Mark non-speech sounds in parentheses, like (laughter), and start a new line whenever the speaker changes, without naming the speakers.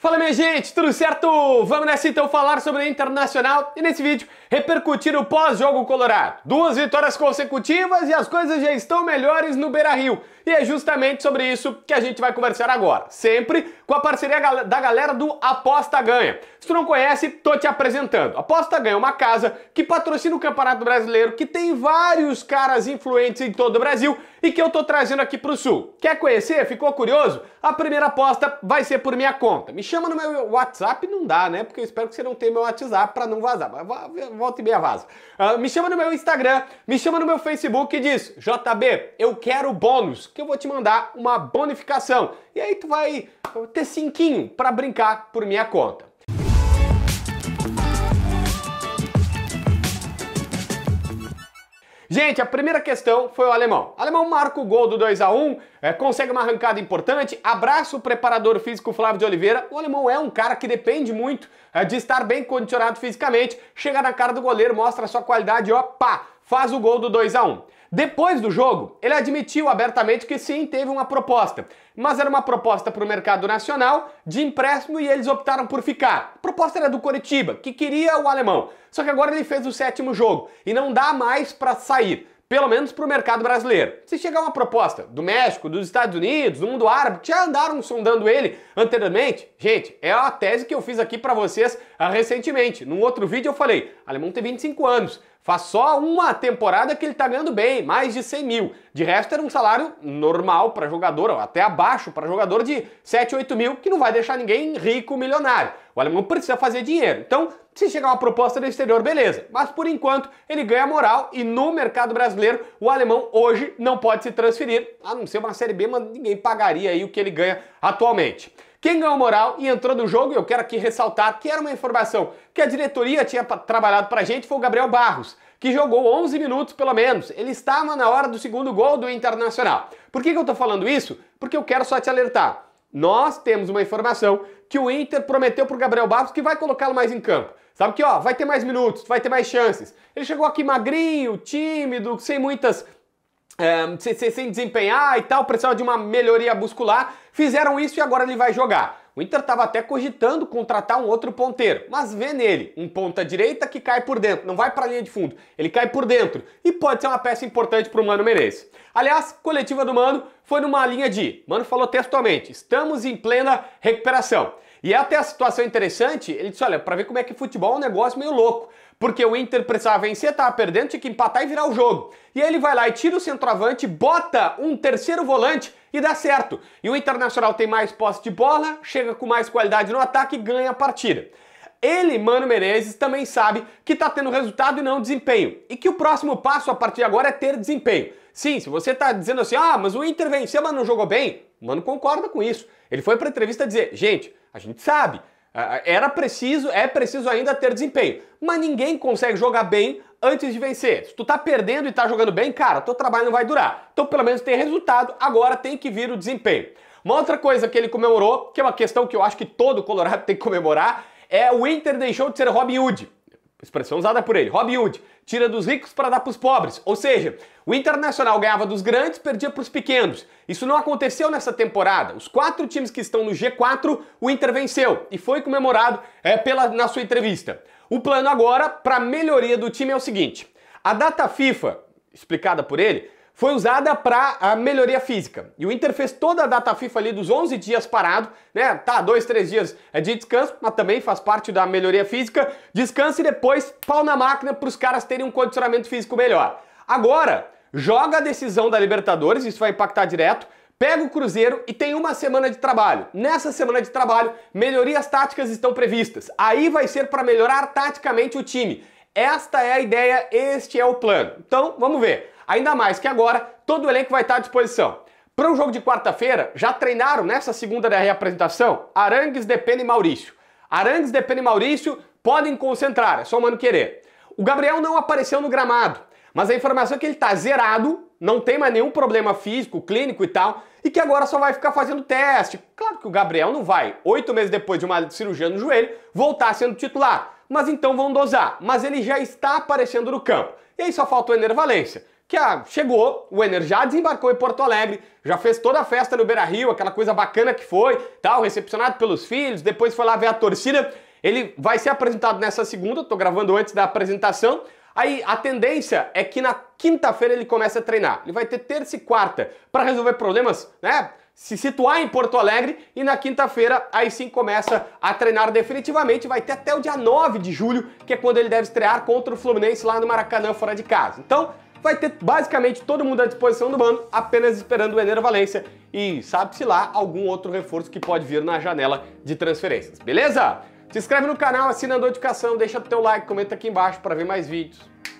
Fala minha gente, tudo certo? Vamos nessa então falar sobre a Internacional e nesse vídeo repercutir o pós-jogo colorado. Duas vitórias consecutivas e as coisas já estão melhores no Beira-Rio. E é justamente sobre isso que a gente vai conversar agora, sempre com a parceria da galera do Aposta Ganha. Se tu não conhece, tô te apresentando. Aposta Ganha é uma casa que patrocina o Campeonato Brasileiro, que tem vários caras influentes em todo o Brasil e que eu tô trazendo aqui pro Sul. Quer conhecer? Ficou curioso? A primeira aposta vai ser por minha conta. Me chama no meu WhatsApp, não dá, né? Porque eu espero que você não tenha meu WhatsApp para não vazar, mas volta e meia vaza. Uh, me chama no meu Instagram, me chama no meu Facebook e diz, JB, eu quero bônus que eu vou te mandar uma bonificação. E aí tu vai ter cinquinho para brincar por minha conta. Gente, a primeira questão foi o alemão. O alemão marca o gol do 2 a 1 é, consegue uma arrancada importante, abraça o preparador físico Flávio de Oliveira. O alemão é um cara que depende muito é, de estar bem condicionado fisicamente, chega na cara do goleiro, mostra a sua qualidade, e faz o gol do 2 a 1 depois do jogo, ele admitiu abertamente que sim, teve uma proposta, mas era uma proposta para o mercado nacional de empréstimo e eles optaram por ficar. A proposta era do Coritiba, que queria o alemão. Só que agora ele fez o sétimo jogo e não dá mais para sair pelo menos para o mercado brasileiro. Se chegar uma proposta do México, dos Estados Unidos, do mundo árabe, que já andaram sondando ele anteriormente, gente, é a tese que eu fiz aqui para vocês ah, recentemente. Num outro vídeo eu falei, alemão tem 25 anos, Faz só uma temporada que ele tá ganhando bem, mais de 100 mil. De resto, era um salário normal para jogador, ou até abaixo para jogador de 7, 8 mil, que não vai deixar ninguém rico, milionário. O alemão precisa fazer dinheiro. Então, se chegar uma proposta do exterior, beleza. Mas por enquanto, ele ganha moral e no mercado brasileiro, o alemão hoje não pode se transferir, a não ser uma Série B, mas ninguém pagaria aí o que ele ganha atualmente. Quem ganhou moral e entrou no jogo, eu quero aqui ressaltar que era uma informação que a diretoria tinha trabalhado pra gente, foi o Gabriel Barros, que jogou 11 minutos pelo menos. Ele estava na hora do segundo gol do Internacional. Por que, que eu tô falando isso? Porque eu quero só te alertar. Nós temos uma informação que o Inter prometeu pro Gabriel Barros que vai colocá-lo mais em campo. Sabe que, ó, vai ter mais minutos, vai ter mais chances. Ele chegou aqui magrinho, tímido, sem muitas um, sem desempenhar e tal, precisava de uma melhoria muscular. Fizeram isso e agora ele vai jogar. O Inter estava até cogitando contratar um outro ponteiro, mas vê nele um ponta direita que cai por dentro, não vai para a linha de fundo, ele cai por dentro e pode ser uma peça importante para o Mano Menezes. Aliás, coletiva do Mano foi numa linha de, Mano falou textualmente, estamos em plena recuperação. E até a situação interessante, ele disse, olha, para ver como é que futebol é um negócio meio louco porque o Inter precisava vencer, estava perdendo, tinha que empatar e virar o jogo. E aí ele vai lá e tira o centroavante, bota um terceiro volante e dá certo. E o Internacional tem mais posse de bola, chega com mais qualidade no ataque e ganha a partida. Ele, Mano Menezes, também sabe que está tendo resultado e não desempenho. E que o próximo passo a partir de agora é ter desempenho. Sim, se você está dizendo assim, ah, mas o Inter venceu, mas não jogou bem, o Mano concorda com isso. Ele foi para a entrevista dizer, gente, a gente sabe, era preciso, é preciso ainda ter desempenho. Mas ninguém consegue jogar bem antes de vencer. Se tu tá perdendo e tá jogando bem, cara, teu trabalho não vai durar. Então, pelo menos tem resultado, agora tem que vir o desempenho. Uma outra coisa que ele comemorou, que é uma questão que eu acho que todo Colorado (laughs) tem que comemorar, é o Inter deixou de ser Robin Hood expressão usada por ele, Rob Hood, tira dos ricos para dar para os pobres. Ou seja, o Internacional ganhava dos grandes, perdia para os pequenos. Isso não aconteceu nessa temporada. Os quatro times que estão no G4, o Inter venceu e foi comemorado é, pela, na sua entrevista. O plano agora para melhoria do time é o seguinte: a data FIFA, explicada por ele, foi usada para a melhoria física. E o Inter fez toda a data FIFA ali dos 11 dias parado, né? Tá, dois, três dias é de descanso, mas também faz parte da melhoria física. Descansa e depois pau na máquina para os caras terem um condicionamento físico melhor. Agora, joga a decisão da Libertadores, isso vai impactar direto. Pega o Cruzeiro e tem uma semana de trabalho. Nessa semana de trabalho, melhorias táticas estão previstas. Aí vai ser para melhorar taticamente o time. Esta é a ideia, este é o plano. Então, vamos ver. Ainda mais que agora todo o elenco vai estar à disposição. Para o jogo de quarta-feira, já treinaram nessa segunda da reapresentação Arangues, Depena e Maurício. Arangues, Depena e Maurício podem concentrar, é só o Mano querer. O Gabriel não apareceu no gramado, mas a informação é que ele está zerado, não tem mais nenhum problema físico, clínico e tal, e que agora só vai ficar fazendo teste. Claro que o Gabriel não vai, oito meses depois de uma cirurgia no joelho, voltar sendo titular. Mas então vão dosar. Mas ele já está aparecendo no campo. E aí só faltou enervalência que ah, chegou, o Ener já desembarcou em Porto Alegre, já fez toda a festa no Beira Rio, aquela coisa bacana que foi, tal, recepcionado pelos filhos, depois foi lá ver a torcida. Ele vai ser apresentado nessa segunda, tô gravando antes da apresentação. Aí a tendência é que na quinta-feira ele comece a treinar. Ele vai ter terça e quarta para resolver problemas, né? se situar em Porto Alegre e na quinta-feira aí sim começa a treinar definitivamente, vai ter até o dia 9 de julho, que é quando ele deve estrear contra o Fluminense lá no Maracanã fora de casa. Então, vai ter basicamente todo mundo à disposição do bando, apenas esperando o Ener Valência e sabe-se lá algum outro reforço que pode vir na janela de transferências, beleza? Se inscreve no canal, assina a notificação, deixa o teu like, comenta aqui embaixo para ver mais vídeos.